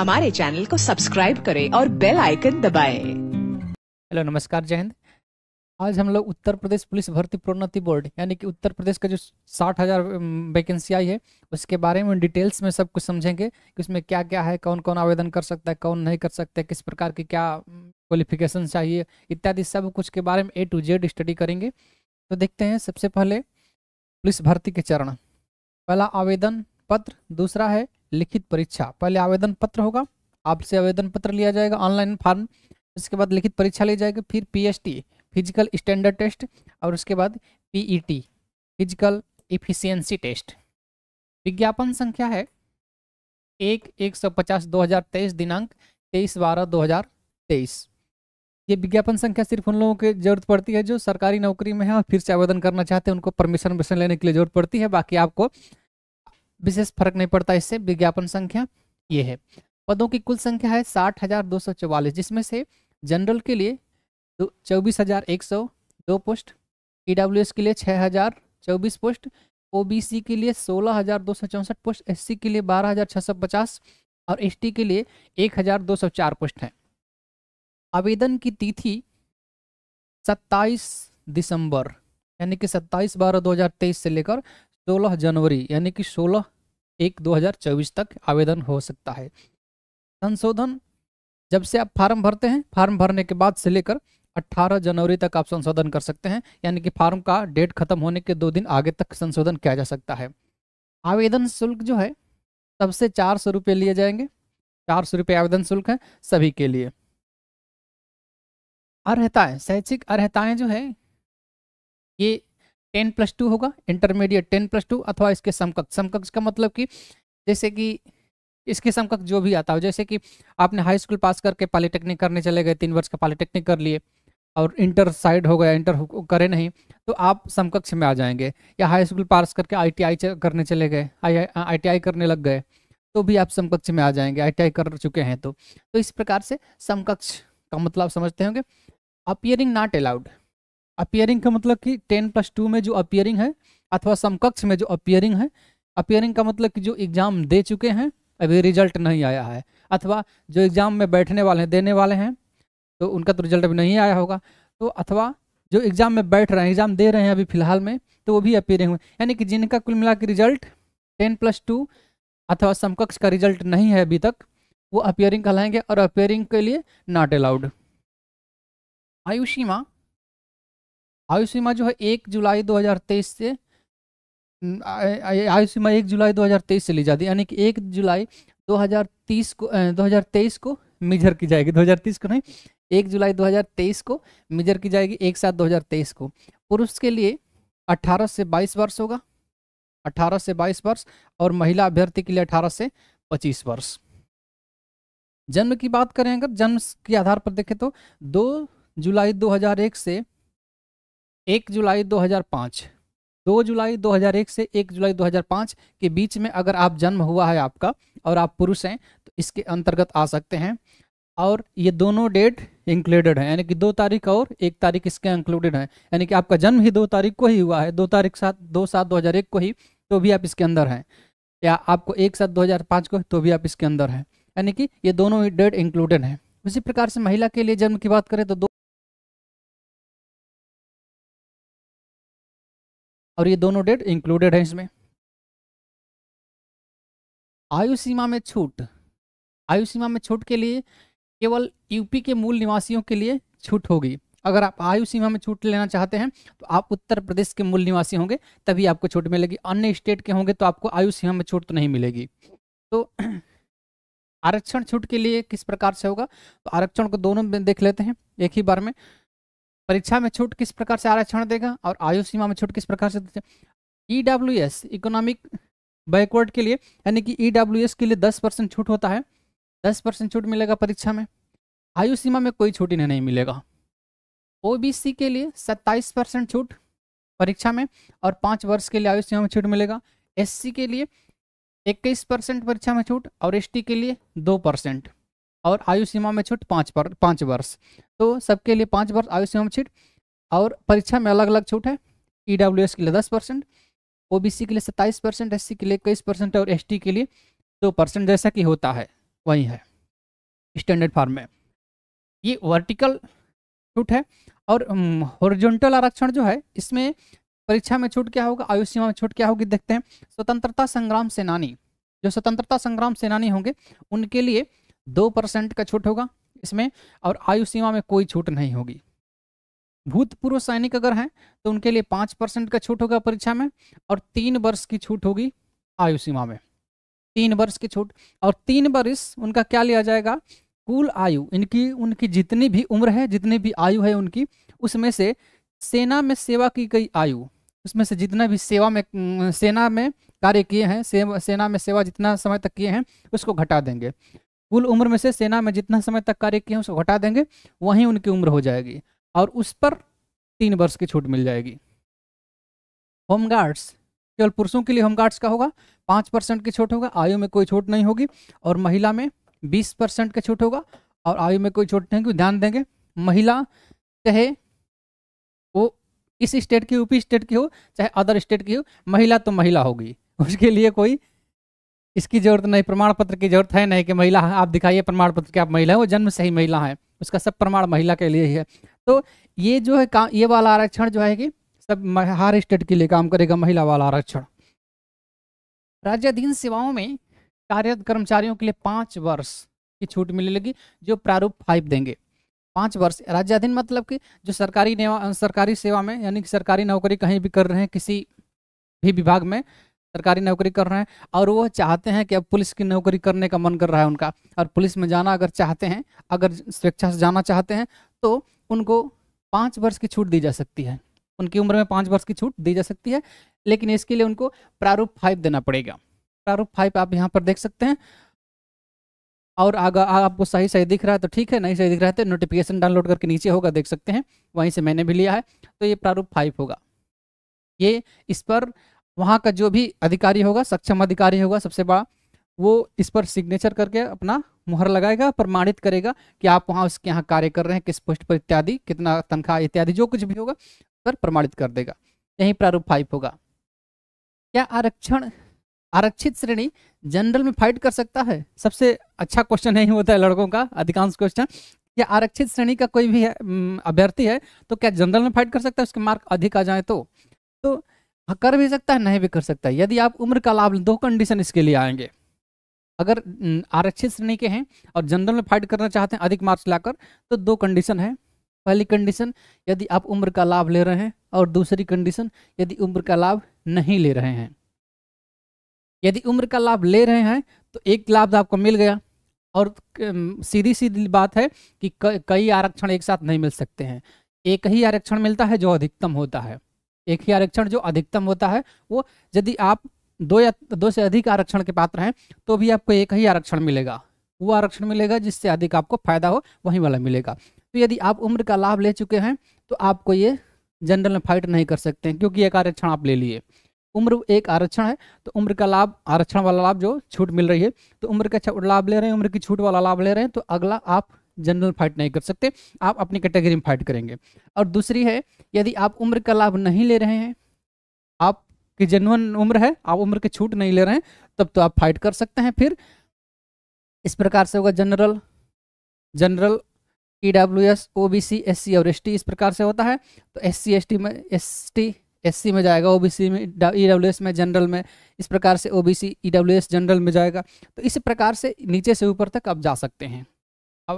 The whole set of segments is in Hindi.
हमारे चैनल को सब्सक्राइब करें और बेल आइकन दबाएं। हेलो नमस्कार जय हिंद आज हम लोग उत्तर प्रदेश पुलिस भर्ती प्रोन्नति बोर्ड यानी कि उत्तर प्रदेश का जो साठ हज़ार वैकेंसी आई है उसके बारे में डिटेल्स में सब कुछ समझेंगे कि उसमें क्या क्या है कौन कौन आवेदन कर सकता है कौन नहीं कर सकता है किस प्रकार की क्या क्वालिफिकेशन चाहिए इत्यादि सब कुछ के बारे में ए टू जेड स्टडी करेंगे तो देखते हैं सबसे पहले पुलिस भर्ती के चरण पहला आवेदन पत्र दूसरा है लिखित परीक्षा पहले आवेदन पत्र होगा आपसे आवेदन पत्र लिया जाएगा ऑनलाइन फॉर्म इसके बाद लिखित परीक्षा ली जाएगी फिर पी फिजिकल स्टैंडर्ड टेस्ट और उसके बाद पी फिजिकल इफिशियंसी टेस्ट विज्ञापन संख्या है एक एक सौ पचास दो हज़ार तेईस दिनांक तेईस बारह दो हज़ार तेईस ये विज्ञापन संख्या सिर्फ उन लोगों की जरूरत पड़ती है जो सरकारी नौकरी में है और फिर से आवेदन करना चाहते हैं उनको परमिशन वर्मिशन लेने के लिए जरूरत पड़ती है बाकी आपको विशेष फर्क नहीं पड़ता इससे विज्ञापन संख्या ये है पदों की कुल संख्या है साठ हजार दो सौ चौवालीस जिसमें से जनरल के लिए चौबीस हजार एक सौ दो पोस्ट ई e के लिए छः हजार चौबीस पोस्ट ओ बी सी के लिए सोलह हजार दो सौ चौंसठ पोस्ट एस सी के लिए बारह हजार छः सौ पचास और एस टी के लिए एक हजार दो सौ चार पोस्ट है आवेदन की तिथि सत्ताईस दिसंबर यानी कि सत्ताईस बारह दो हजार तेईस से लेकर 16 जनवरी यानी कि 16 एक 2024 तक आवेदन हो सकता है संशोधन जब से आप फार्म भरते हैं फार्म भरने के बाद से लेकर 18 जनवरी तक आप संशोधन कर सकते हैं यानी कि फार्म का डेट खत्म होने के दो दिन आगे तक संशोधन किया जा सकता है आवेदन शुल्क जो है सबसे चार सौ रुपये लिए जाएंगे चार सौ रुपये आवेदन शुल्क है सभी के लिए अर्हताएं शैक्षिक अर्हताएं जो है ये टेन प्लस टू होगा इंटरमीडिएट टेन प्लस टू अथवा इसके समकक्ष समकक्ष का मतलब कि जैसे कि इसके समकक्ष जो भी आता हो जैसे कि आपने हाई स्कूल पास करके पॉलीटेक्निक करने चले गए तीन वर्ष का पॉलीटेक्निक कर लिए और इंटर साइड हो गया इंटर करे नहीं तो आप समकक्ष में आ जाएंगे या हाई स्कूल पास करके आईटीआई करने चले गए आईटीआई करने लग गए तो भी आप समकक्ष में आ जाएंगे आईटीआई कर चुके हैं तो तो इस प्रकार से समकक्ष का मतलब समझते होंगे अपियरिंग नॉट अलाउड अपियरिंग का मतलब कि टेन प्लस टू में जो अपियरिंग है अथवा समकक्ष में जो अपियरिंग है अपियरिंग का मतलब कि जो एग्ज़ाम दे चुके हैं अभी रिजल्ट नहीं आया है अथवा जो एग्ज़ाम में बैठने वाले हैं देने वाले हैं तो उनका तो रिजल्ट अभी नहीं आया होगा तो अथवा जो एग्ज़ाम में बैठ रहे हैं एग्ज़ाम दे रहे हैं अभी फिलहाल में तो वो भी अपियरिंग हुए यानी कि जिनका कुल मिला रिजल्ट टेन प्लस टू अथवा समकक्ष का रिजल्ट नहीं है अभी तक वो अपियरिंग कहलाएंगे और अपियरिंग के लिए नॉट अलाउड आयुषीमा आयु सीमा जो है एक जुलाई 2023 से आयु सीमा एक जुलाई 2023 से ली जाती है यानी कि एक जुलाई 2030 को 2023 को मेजर की जाएगी 2030 को नहीं एक जुलाई 2023 को मेजर की जाएगी एक साथ 2023 को पुरुष के लिए 18 से 22 वर्ष होगा 18 से 22 वर्ष और महिला अभ्यर्थी के लिए 18 से 25 वर्ष जन्म की बात करें अगर जन्म के आधार पर देखें तो 2 जुलाई 2001 से एक जुलाई 2005 दो जुलाई 2001 से एक जुलाई 2005 के बीच में अगर आप जन्म हुआ है आपका और आप पुरुष हैं तो इसके अंतर्गत आ सकते हैं और ये दोनों डेट इंक्लूडेड है यानी कि दो तारीख और एक तारीख इसके इंक्लूडेड है यानी कि आपका जन्म ही दो तारीख को ही हुआ है दो तारीख सात दो सात दो हज़ार एक को ही तो भी आप इसके अंदर हैं या आपको एक सात दो हज़ार पाँच को तो भी आप इसके अंदर हैं यानी कि ये दोनों ही डेट इंक्लूडेड हैं उसी प्रकार से महिला के लिए जन्म की बात करें तो दो और ये दोनों डेट इंक्लूडेड है इसमें आयु सीमा में छूट आयु सीमा में छूट के लिए केवल यूपी के मूल निवासियों के लिए छूट होगी अगर आप आयु सीमा में छूट लेना चाहते हैं तो आप उत्तर प्रदेश के मूल निवासी होंगे तभी आपको छूट मिलेगी अन्य स्टेट के होंगे तो आपको आयु सीमा में छूट तो नहीं मिलेगी तो आरक्षण छूट के लिए किस प्रकार से होगा तो आरक्षण को दोनों देख लेते हैं एक ही बार में परीक्षा में छूट किस प्रकार से आरक्षण देगा और आयु सीमा में छूट किस प्रकार से E W S economic backward के लिए यानी कि ई डब्ल्यू एस के लिए दस परसेंट छूट होता है दस परसेंट छूट मिलेगा परीक्षा में आयु सीमा में कोई छूट इन्हें नहीं मिलेगा ओ बी सी के लिए सत्ताईस परसेंट छूट परीक्षा में और पाँच वर्ष के लिए आयु सीमा में छूट मिलेगा एस सी के लिए इक्कीस परसेंट परीक्षा में छूट और एस टी के लिए दो परसेंट और आयु सीमा में छूट पाँच पर पाँच वर्ष तो सबके लिए पाँच वर्ष आयुष सीमा छूट और परीक्षा में अलग अलग छूट है ई e के लिए दस परसेंट ओ के लिए सत्ताईस परसेंट एस के लिए इक्कीस परसेंट और एस के लिए दो परसेंट जैसा कि होता है वही है स्टैंडर्ड फॉर्म में ये वर्टिकल छूट है और हॉरिजॉन्टल आरक्षण जो है इसमें परीक्षा में छूट क्या होगा आयु सीमा में छूट क्या होगी देखते हैं स्वतंत्रता संग्राम सेनानी जो स्वतंत्रता संग्राम सेनानी होंगे उनके लिए दो परसेंट का छूट होगा इसमें और आयु सीमा में कोई छूट नहीं होगी भूतपूर्व सैनिक अगर हैं तो उनके लिए पांच परसेंट का छूट होगा परीक्षा में और तीन वर्ष की छूट होगी आयु सीमा में तीन वर्ष की छूट और तीन वर्ष उनका क्या लिया जाएगा कुल आयु इनकी उनकी जितनी भी उम्र है जितनी भी आयु है उनकी उसमें से सेना में सेवा की गई आयु उसमें से जितना भी सेवा में सेना में कार्य किए हैं सेना में सेवा जितना समय तक किए हैं उसको घटा देंगे कुल उम्र में से सेना में जितना समय तक कार्य किए उसको घटा देंगे वहीं उनकी उम्र हो जाएगी और उस पर तीन वर्ष की छूट मिल जाएगी होमगार्ड्स केवल पुरुषों के लिए होमगार्ड्स का होगा पाँच परसेंट की छूट होगा आयु में कोई छूट नहीं होगी और महिला में बीस परसेंट का छूट होगा और आयु में कोई छूट नहीं होगी ध्यान देंगे महिला चाहे वो इस स्टेट की यूपी स्टेट की हो चाहे अदर स्टेट की हो महिला तो महिला होगी उसके लिए कोई इसकी जरूरत नहीं प्रमाण पत्र की जरूरत है नहीं कि महिला आप दिखाइए प्रमाण पत्र की आप महिला है वो जन्म से ही महिला है उसका सब प्रमाण महिला के लिए ही है तो ये जो है काम ये वाला आरक्षण जो है कि सब हर स्टेट के लिए काम करेगा महिला वाला आरक्षण अधीन सेवाओं में कार्यरत कर्मचारियों के लिए पाँच वर्ष की छूट मिलेगी जो प्रारूप फाइव देंगे पाँच वर्ष राज्याधीन मतलब कि जो सरकारी सरकारी सेवा में यानी कि सरकारी नौकरी कहीं भी कर रहे हैं किसी भी विभाग में सरकारी नौकरी कर रहे हैं और वो चाहते हैं कि अब पुलिस की नौकरी करने का मन कर रहा है उनका और पुलिस में जाना अगर चाहते हैं अगर स्वेच्छा से जाना चाहते हैं तो उनको पाँच वर्ष की छूट दी जा सकती है उनकी उम्र में पाँच वर्ष की छूट दी जा सकती है लेकिन इसके लिए उनको प्रारूप फाइव देना पड़ेगा प्रारूप फाइव आप यहाँ पर देख सकते हैं और अगर आपको सही सही दिख रहा है तो ठीक है नहीं सही दिख रहा है तो नोटिफिकेशन डाउनलोड करके नीचे होगा देख सकते हैं वहीं से मैंने भी लिया है तो ये प्रारूप फाइव होगा ये इस पर वहाँ का जो भी अधिकारी होगा सक्षम अधिकारी होगा सबसे बड़ा वो इस पर सिग्नेचर करके अपना मुहर लगाएगा प्रमाणित करेगा कि आप वहाँ उसके यहाँ कार्य कर रहे हैं किस पोस्ट पर इत्यादि कितना तनख्वाह इत्यादि जो कुछ भी होगा पर प्रमाणित कर देगा यही प्रारूप फाइव होगा क्या आरक्षण आरक्षित श्रेणी जनरल में फाइट कर सकता है सबसे अच्छा क्वेश्चन यही होता है लड़कों का अधिकांश क्वेश्चन या आरक्षित श्रेणी का कोई भी अभ्यर्थी है तो क्या जनरल में फाइट कर सकता है उसके मार्क अधिक आ जाए तो, तो हाँ, कर भी सकता है नहीं भी कर सकता है यदि आप उम्र का लाभ दो कंडीशन इसके लिए आएंगे अगर आरक्षित श्रेणी के हैं और जनरल में फाइट करना चाहते हैं अधिक मार्क्स लाकर तो दो कंडीशन है पहली कंडीशन यदि आप उम्र का लाभ ले रहे हैं और दूसरी कंडीशन यदि उम्र का लाभ नहीं ले रहे हैं यदि उम्र का लाभ ले रहे हैं तो एक लाभ आपको मिल गया और सीधी सीधी बात है कि कई आरक्षण एक साथ नहीं मिल सकते हैं एक ही आरक्षण मिलता है जो अधिकतम होता है एक ही आरक्षण जो अधिकतम होता है वो यदि आप दो या दो से अधिक आरक्षण के पात्र हैं तो भी आपको एक ही आरक्षण मिलेगा वो आरक्षण मिलेगा जिससे अधिक आपको फायदा हो वहीं वाला मिलेगा तो यदि आप उम्र का लाभ ले चुके हैं तो आपको ये जनरल में फाइट नहीं कर सकते हैं क्योंकि एक आरक्षण आप ले लिए उम्र एक आरक्षण है तो उम्र का लाभ आरक्षण वाला लाभ जो छूट मिल रही है तो उम्र का लाभ ले रहे हैं उम्र की छूट वाला लाभ ले रहे हैं तो अगला आप जनरल फाइट नहीं कर सकते आप अपनी कैटेगरी में फाइट करेंगे और दूसरी है यदि आप उम्र का लाभ नहीं ले रहे हैं आप जेनुअन उम्र है आप उम्र की छूट नहीं ले रहे हैं तब तो आप फाइट कर सकते हैं फिर इस प्रकार से होगा general general E W S O B C S C और एस टी इस प्रकार से होता है तो एस सी एस टी में एस टी एस सी में जाएगा ओ बी सी में ई डब्ल्यू एस में जनरल में इस प्रकार से O B C E W S general में जाएगा तो इस प्रकार से नीचे से ऊपर तक आप जा सकते हैं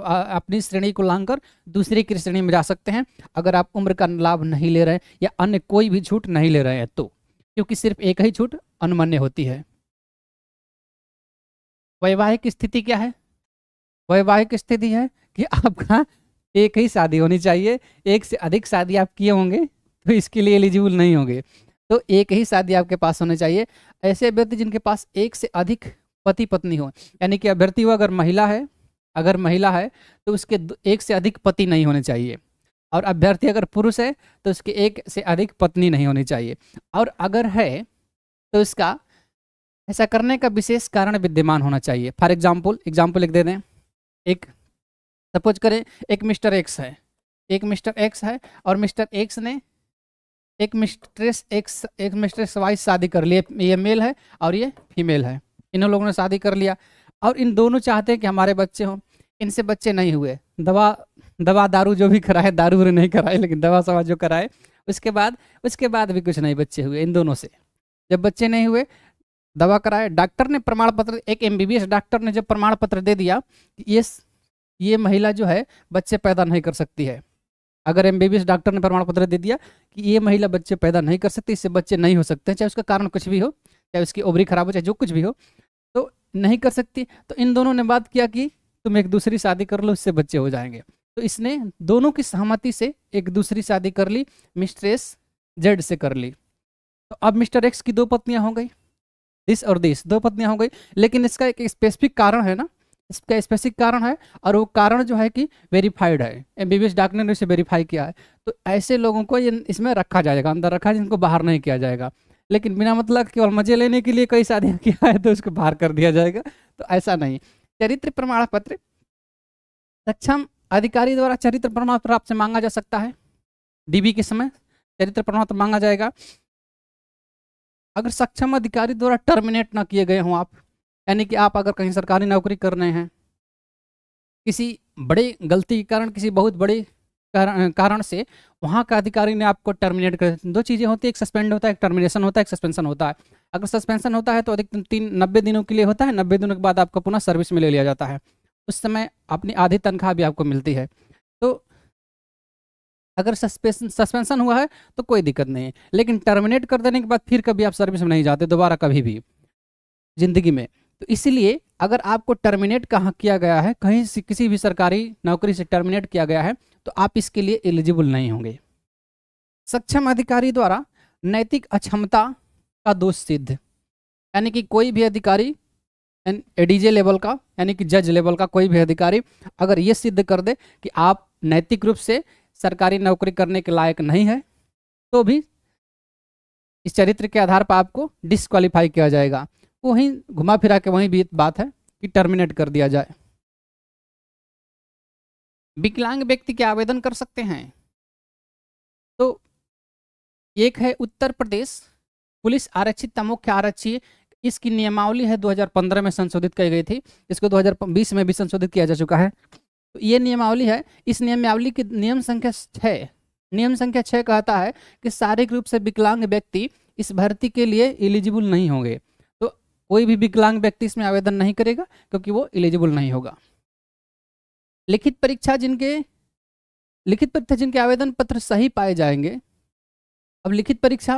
अपनी श्रेणी को लांघकर दूसरे की श्रेणी में जा सकते हैं अगर आप उम्र का लाभ नहीं ले रहे या अन्य कोई भी छूट नहीं ले रहे हैं तो क्योंकि सिर्फ एक ही छूट अनुमान्य होती है वैवाहिक स्थिति क्या है वैवाहिक स्थिति है कि आपका एक ही शादी होनी चाहिए एक से अधिक शादी आप किए होंगे तो इसके लिए एलिजिबल नहीं होंगे तो एक ही शादी आपके पास होनी चाहिए ऐसे अभ्यर्थी जिनके पास एक से अधिक पति पत्नी हो यानी कि अभ्यर्थी हो अगर महिला है अगर महिला है तो उसके एक से अधिक पति नहीं होने चाहिए और अभ्यर्थी अगर पुरुष है तो उसके एक से अधिक पत्नी नहीं होनी चाहिए और अगर है तो इसका ऐसा करने का विशेष कारण विद्यमान होना चाहिए फॉर एग्जाम्पल एग्जाम्पल लिख दे दें एक सपोज करें एक मिस्टर एक्स है एक मिस्टर एक्स है और मिस्टर एक्स ने एक मिस्ट्रेस एक्स एक मिस्ट्रेस वाइज शादी कर ली ये मेल है और ये फीमेल है इन लोगों ने शादी कर लिया और इन दोनों चाहते हैं कि हमारे बच्चे हों इनसे बच्चे नहीं हुए दवा दवा दारू जो भी कराए दारू नहीं कराए लेकिन दवा सवा जो कराए उसके बाद उसके बाद भी कुछ नहीं बच्चे हुए इन दोनों से जब बच्चे नहीं हुए दवा कराए डॉक्टर ने प्रमाण पत्र एक एमबीबीएस डॉक्टर ने जब प्रमाण पत्र दे दिया कि ये ये महिला जो है बच्चे पैदा नहीं कर सकती है अगर एमबीबीएस डॉक्टर ने प्रमाण पत्र दे दिया कि ये महिला बच्चे पैदा नहीं कर सकती इससे बच्चे नहीं हो सकते चाहे उसका कारण कुछ भी हो चाहे उसकी ओबरी खराब हो चाहे जो कुछ भी हो तो नहीं कर सकती तो इन दोनों ने बात किया कि तुम एक दूसरी शादी कर लो उससे बच्चे हो जाएंगे तो इसने दोनों की सहमति से एक दूसरी शादी कर ली मिस्ट्रेस जेड से कर ली तो अब मिस्टर एक्स की दो पत्नियां हो गई दिस और दिस दो पत्नियां हो गई लेकिन इसका एक स्पेसिफिक कारण है ना इसका स्पेसिफिक कारण है और वो कारण जो है कि वेरीफाइड है एम बी डॉक्टर ने उसे वेरीफाई किया है तो ऐसे लोगों को इसमें रखा जाएगा अंदर रखा जिनको बाहर नहीं किया जाएगा लेकिन बिना मतलब केवल मजे लेने के लिए कई शादियाँ किया है तो उसको बाहर कर दिया जाएगा तो ऐसा नहीं चरित्र प्रमाण पत्र सक्षम अधिकारी द्वारा चरित्र प्रमाण पत्र आपसे मांगा जा सकता है डीबी के समय चरित्र प्रमाण पत्र मांगा जाएगा अगर सक्षम अधिकारी द्वारा टर्मिनेट ना किए गए हों आप यानी कि आप अगर कहीं सरकारी नौकरी कर रहे हैं किसी बड़े गलती के कारण किसी बहुत बड़े कारण से वहाँ का अधिकारी ने आपको टर्मिनेट कर दो चीज़ें होती है एक सस्पेंड होता है एक टर्मिनेशन होता है एक सस्पेंशन होता है अगर सस्पेंशन होता है तो अधिकतम तीन नब्बे दिनों के लिए होता है नब्बे दिनों के बाद आपको पुनः सर्विस में ले लिया जाता है उस समय अपनी आधी तनख्वाह भी आपको मिलती है तो अगर सस्पेंशन सस्पेंशन हुआ है तो कोई दिक्कत नहीं है लेकिन टर्मिनेट कर देने के बाद फिर कभी आप सर्विस में नहीं जाते दोबारा कभी भी ज़िंदगी में तो इसलिए अगर आपको टर्मिनेट कहाँ किया गया है कहीं से किसी भी सरकारी नौकरी से टर्मिनेट किया गया है तो आप इसके लिए एलिजिबल नहीं होंगे सक्षम अधिकारी द्वारा नैतिक अक्षमता का दोष सिद्ध यानी कि कोई भी अधिकारी एडीजे लेवल का यानी कि जज लेवल का कोई भी अधिकारी अगर ये सिद्ध कर दे कि आप नैतिक रूप से सरकारी नौकरी करने के लायक नहीं है तो भी इस चरित्र के आधार पर आपको डिसक्वालीफाई किया जाएगा वहीं घुमा फिरा के वहीं भी बात है कि टर्मिनेट कर दिया जाए विकलांग व्यक्ति के आवेदन कर सकते हैं तो एक है उत्तर प्रदेश पुलिस आरक्षित मुख्य आरक्षी इसकी नियमावली है 2015 में संशोधित की गई थी इसको 2020 में भी संशोधित किया जा चुका है तो ये नियमावली है इस नियमावली की नियम संख्या छः नियम संख्या छः कहता है कि शारीरिक रूप से विकलांग व्यक्ति इस भर्ती के लिए एलिजिबल नहीं होंगे तो कोई भी विकलांग व्यक्ति इसमें आवेदन नहीं करेगा क्योंकि वो एलिजिबल नहीं होगा लिखित परीक्षा जिनके लिखित परीक्षा जिनके आवेदन पत्र सही पाए जाएंगे अब लिखित परीक्षा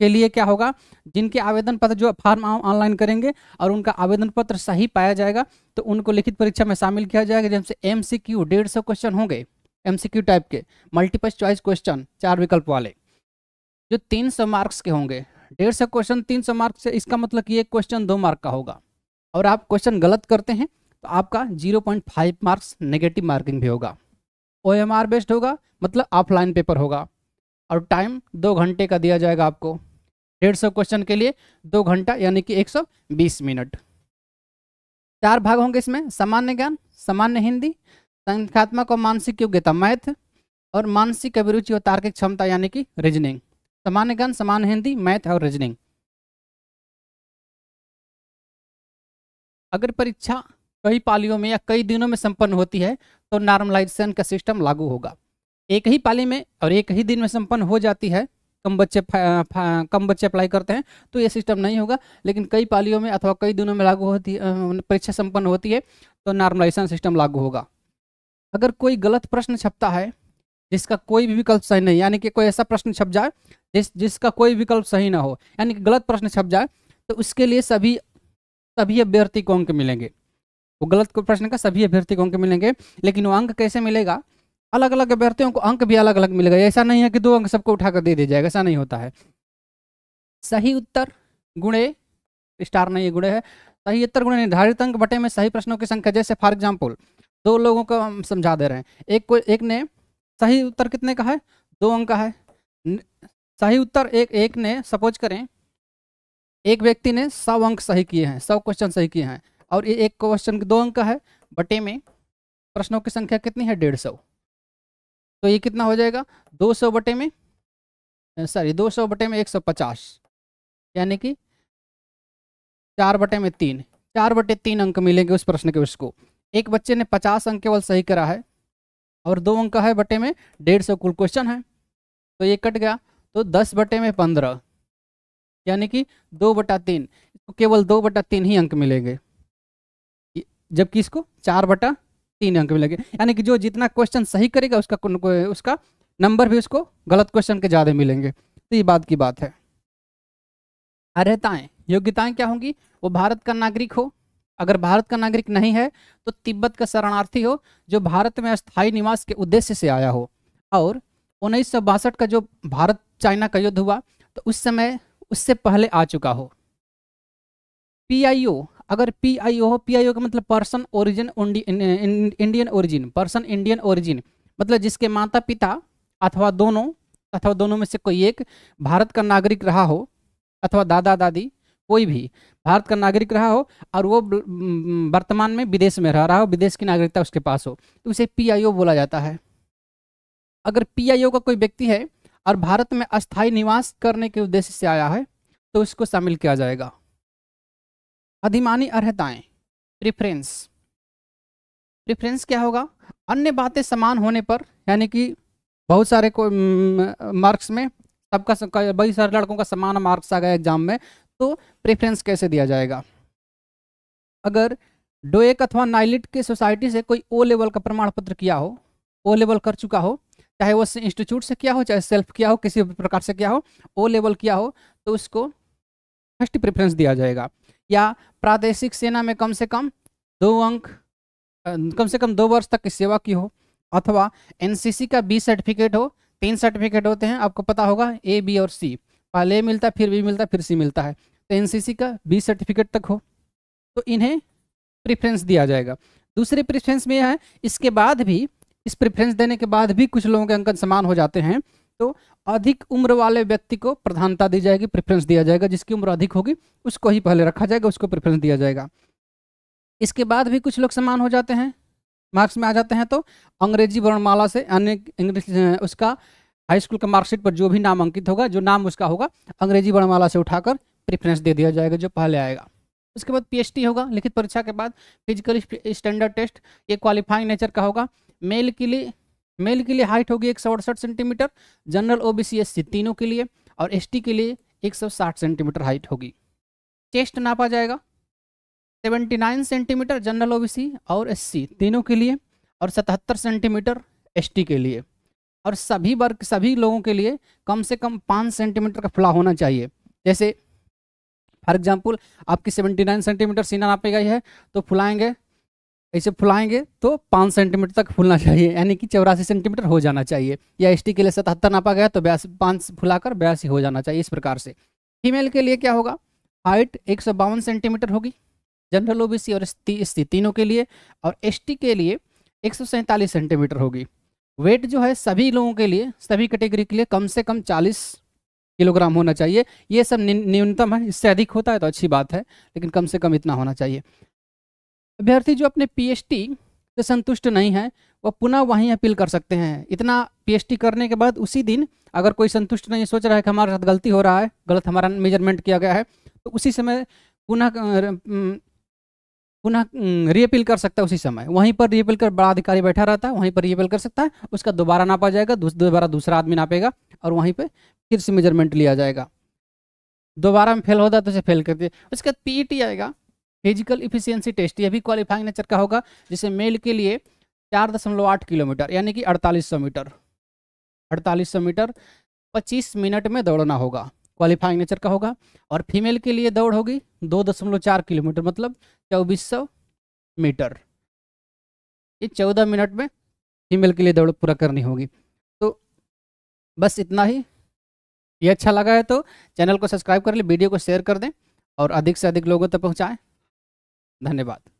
के लिए क्या होगा जिनके आवेदन पत्र जो फॉर्म ऑनलाइन करेंगे और उनका आवेदन पत्र सही पाया जाएगा तो उनको लिखित परीक्षा में शामिल किया जाएगा जैसे एम सी क्यू डेढ़ सौ क्वेश्चन होंगे एम सी क्यू टाइप के मल्टीपल चॉइस क्वेश्चन चार विकल्प वाले जो तीन सौ मार्क्स के होंगे डेढ़ सौ क्वेश्चन तीन सौ मार्क्स से इसका मतलब कि एक क्वेश्चन दो मार्क का होगा और आप क्वेश्चन गलत करते हैं तो आपका 0.5 मार्क्स नेगेटिव मार्किंग भी होगा ओ एम आर बेस्ड होगा मतलब ऑफलाइन पेपर होगा और टाइम दो घंटे का दिया जाएगा आपको डेढ़ सौ क्वेश्चन के लिए दो घंटा यानी कि एक सौ बीस मिनट चार भाग होंगे इसमें सामान्य ज्ञान सामान्य हिंदी संख्यात्मक और मानसिक योग्यता मैथ और मानसिक अभिरुचि और तार्किक क्षमता यानी कि रीजनिंग सामान्य ज्ञान सामान्य हिंदी मैथ और रीजनिंग अगर परीक्षा कई पालियों में या कई दिनों में संपन्न होती है तो नॉर्मलाइजेशन का सिस्टम लागू होगा एक ही पाली में और एक ही दिन में संपन्न हो जाती है कम बच्चे कम बच्चे अप्लाई करते हैं तो ये सिस्टम नहीं होगा लेकिन कई पालियों में अथवा कई दिनों में लागू होती परीक्षा संपन्न होती है तो नॉर्मलाइजेशन सिस्टम लागू होगा अगर कोई गलत प्रश्न छपता है जिसका कोई भी विकल्प सही नहीं यानी कि कोई ऐसा प्रश्न छप जाए जिस जिसका कोई विकल्प सही ना हो यानी कि गलत प्रश्न छप जाए तो उसके लिए सभी सभी अभ्यर्थी को अंक मिलेंगे वो गलत प्रश्न का सभी अभ्यर्थी को अंक मिलेंगे लेकिन वो अंक कैसे मिलेगा अलग अलग अभ्यर्थियों को अंक भी अलग अलग मिलेगा ऐसा नहीं है कि दो अंक सबको उठाकर दे दिया जाएगा ऐसा नहीं होता है सही उत्तर गुणे स्टार नहीं गुणे है सही उत्तर गुणे निर्धारित अंक बटे में सही प्रश्नों की संख्या जैसे फॉर एग्जाम्पल दो लोगों को हम समझा दे रहे हैं एक को एक ने सही उत्तर कितने का है दो अंक का है सही उत्तर एक एक ने सपोज करें एक व्यक्ति ने सौ अंक सही किए हैं सौ क्वेश्चन सही किए हैं और ये एक क्वेश्चन दो अंक का है बटे में प्रश्नों की संख्या कितनी है डेढ़ सौ तो ये कितना हो जाएगा दो सौ बटे में सॉरी दो सौ बटे में एक सौ पचास यानी कि चार बटे में तीन चार बटे तीन अंक मिलेंगे उस प्रश्न के उसको एक बच्चे ने पचास अंक केवल सही करा है और दो अंक है बटे में डेढ़ सौ कुल क्वेश्चन है तो ये कट गया तो दस बटे में पंद्रह यानी कि दो बटा तीन केवल दो बटा तीन ही अंक मिलेंगे जबकि इसको चार बटा तीन अंक मिलेंगे यानी कि जो जितना क्वेश्चन सही करेगा उसका उसका नंबर भी उसको गलत क्वेश्चन के ज़्यादा मिलेंगे तो ये बात की बात है अर्हताएं योग्यताएं क्या होंगी वो भारत का नागरिक हो अगर भारत का नागरिक नहीं है तो तिब्बत का शरणार्थी हो जो भारत में अस्थायी निवास के उद्देश्य से आया हो और उन्नीस का जो भारत चाइना का युद्ध हुआ तो उस समय उससे पहले आ चुका हो पीआईओ अगर पी आई ओ हो पी आई ओ का मतलब person origin Indian origin person Indian origin मतलब जिसके माता पिता अथवा दोनों अथवा दोनों में से कोई एक भारत का नागरिक रहा हो अथवा दादा दादी कोई भी भारत का नागरिक रहा हो और वो वर्तमान में विदेश में रह रहा हो विदेश की नागरिकता उसके पास हो तो उसे पीआईओ बोला जाता है अगर पीआईओ का कोई व्यक्ति है और भारत में अस्थायी निवास करने के उद्देश्य से आया है तो उसको शामिल किया जाएगा अधिमानी अर्हताएं प्रेफरेंस प्रेफरेंस क्या होगा अन्य बातें समान होने पर यानी कि बहुत सारे को मार्क्स में सबका बहुत सारे लड़कों का समान मार्क्स आ गया एग्जाम में तो प्रेफरेंस कैसे दिया जाएगा अगर डोएक अथवा नाइलिट के सोसाइटी से कोई ओ लेवल का प्रमाण पत्र किया हो ओ लेवल कर चुका हो चाहे वो इंस्टीट्यूट से किया हो चाहे सेल्फ किया हो किसी भी प्रकार से किया हो ओ लेवल किया हो तो उसको फर्स्ट प्रेफरेंस दिया जाएगा या प्रादेशिक सेना में कम से कम दो अंक कम से कम दो वर्ष तक की सेवा की हो अथवा एनसीसी का बी सर्टिफिकेट हो तीन सर्टिफिकेट होते हैं आपको पता होगा ए बी और सी पहले ए मिलता है फिर बी मिलता है फिर सी मिलता है तो एनसीसी का बी सर्टिफिकेट तक हो तो इन्हें प्रेफरेंस दिया जाएगा दूसरे प्रेफरेंस में यह है इसके बाद भी इस प्रेफरेंस देने के बाद भी कुछ लोगों के अंकन समान हो जाते हैं तो अधिक उम्र वाले व्यक्ति को प्रधानता दी जाएगी प्रेफरेंस दिया जाएगा जिसकी उम्र अधिक होगी उसको ही पहले रखा जाएगा उसको प्रेफरेंस दिया जाएगा इसके बाद भी कुछ लोग समान हो जाते हैं मार्क्स में आ जाते हैं तो अंग्रेजी वर्णमाला से अन्य इंग्लिश उसका हाई स्कूल का मार्कशीट पर जो भी नाम अंकित होगा जो नाम उसका होगा अंग्रेजी वर्णमाला से उठाकर प्रेफरेंस दे दिया जाएगा जो पहले आएगा उसके बाद पीएचटी होगा लिखित परीक्षा के बाद फिजिकल स्टैंडर्ड टेस्ट ये क्वालिफाइंग नेचर का होगा मेल के लिए मेल के लिए हाइट होगी एक सेंटीमीटर जनरल ओबीसी एससी तीनों के लिए और एसटी के लिए एक सेंटीमीटर हाइट होगी चेस्ट नापा जाएगा 79 सेंटीमीटर जनरल ओबीसी और एससी तीनों के लिए और 77 सेंटीमीटर एसटी के लिए और सभी वर्ग सभी लोगों के लिए कम से कम पाँच सेंटीमीटर का फुला होना चाहिए जैसे फॉर एग्जाम्पल आपकी नाइन सेंटीमीटर सीना नापी गई है तो फुलाएंगे ऐसे फुलाएंगे तो पाँच सेंटीमीटर तक फूलना चाहिए यानी कि चौरासी सेंटीमीटर हो जाना चाहिए या एस के लिए सतहत्तर नापा गया तो बयासी पाँच फुलाकर बयासी हो जाना चाहिए इस प्रकार से फीमेल के लिए क्या होगा हाइट एक सेंटीमीटर होगी जनरल ओ और एस तीनों के लिए और एस के लिए एक सेंटीमीटर होगी वेट जो है सभी लोगों के लिए सभी कैटेगरी के लिए कम से कम चालीस किलोग्राम होना चाहिए ये सब न्यूनतम है इससे अधिक होता है तो अच्छी बात है लेकिन कम से कम इतना होना चाहिए अभ्यर्थी जो अपने पीएचडी से संतुष्ट नहीं है वह पुनः वहीं अपील कर सकते हैं इतना पीएचडी करने के बाद उसी दिन अगर कोई संतुष्ट नहीं सोच रहा है कि हमारे साथ गलती हो रहा है गलत हमारा मेजरमेंट किया गया है तो उसी समय पुनः पुनः रीअपील कर सकता है उसी समय वहीं पर रीअपील कर बड़ा अधिकारी बैठा रहता है वहीं पर रीअपील कर सकता है उसका दोबारा नापा जाएगा दोबारा दूसरा आदमी नापेगा और वहीं पर फिर से मेजरमेंट लिया जाएगा दोबारा में फेल होता है तो उसे फेल कर दिया उसके बाद पीईटी e आएगा फिजिकल इफिशियंसी टेस्ट यह भी क्वालिफाइंग नेचर का होगा जिसे मेल के लिए चार दशमलव आठ किलोमीटर यानी कि अड़तालीस सौ मीटर अड़तालीस सौ मीटर पच्चीस मिनट में दौड़ना होगा क्वालिफाइंग नेचर का होगा और फीमेल के लिए दौड़ होगी दो दशमलव चार किलोमीटर मतलब चौबीस सौ मीटर ये चौदह मिनट में फीमेल के लिए दौड़ पूरा करनी होगी तो बस इतना ही ये अच्छा लगा है तो चैनल को सब्सक्राइब कर लें वीडियो को शेयर कर दें और अधिक से अधिक लोगों तक पहुँचाएँ धन्यवाद